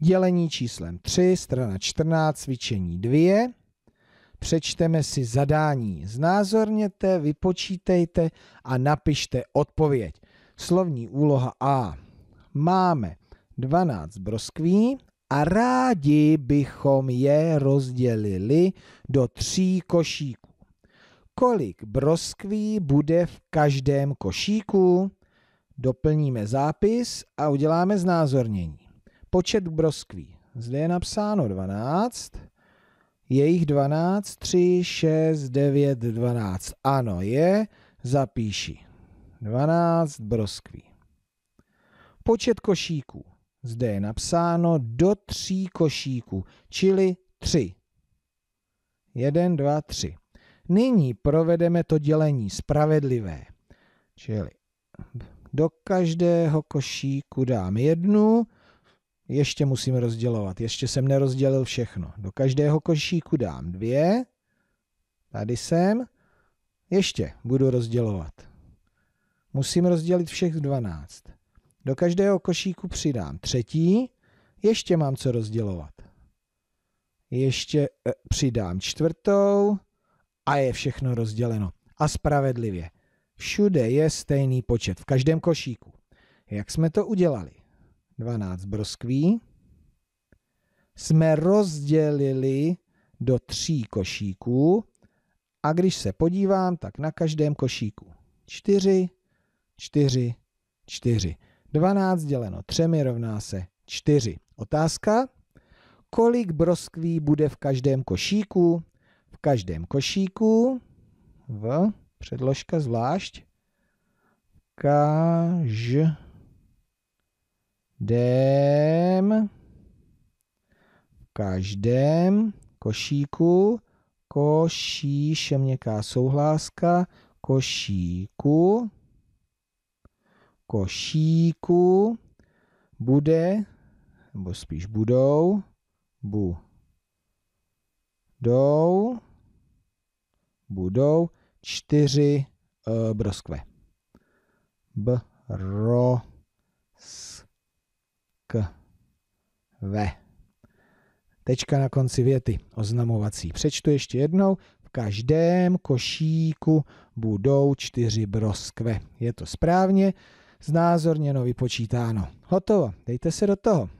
dělení číslem 3, strana 14, cvičení 2. Přečteme si zadání, znázorněte, vypočítejte a napište odpověď. Slovní úloha A. Máme 12 broskví a rádi bychom je rozdělili do tří košíků. Kolik broskví bude v každém košíku? Doplníme zápis a uděláme znázornění. Počet broskví. Zde je napsáno 12. Je jich 12, 3, 6, 9, 12. Ano, je, zapíši. 12 broskví. Počet košíků. Zde je napsáno do tří košíků, čili tři. 1, 2, 3. Nyní provedeme to dělení spravedlivé. Čili do každého košíku dám jednu, ještě musím rozdělovat. Ještě jsem nerozdělil všechno. Do každého košíku dám dvě. Tady jsem. Ještě budu rozdělovat. Musím rozdělit všech dvanáct. Do každého košíku přidám třetí. Ještě mám co rozdělovat. Ještě e, přidám čtvrtou a je všechno rozděleno. A spravedlivě. Všude je stejný počet, v každém košíku. Jak jsme to udělali? 12 broskví, jsme rozdělili do tří košíků a když se podívám, tak na každém košíku 4, 4, 4. 12 děleno 3 rovná se 4. Otázka? Kolik broskví bude v každém košíku? V každém košíku v předložka zvlášť. Každ každém v každém košíku koší šeměká souhláska košíku košíku bude nebo spíš budou bu dou budou čtyři e, broskve. -k k v. Tečka na konci věty oznamovací. Přečtu ještě jednou. V každém košíku budou čtyři broskve. Je to správně, znázorněno, vypočítáno. Hotovo, dejte se do toho.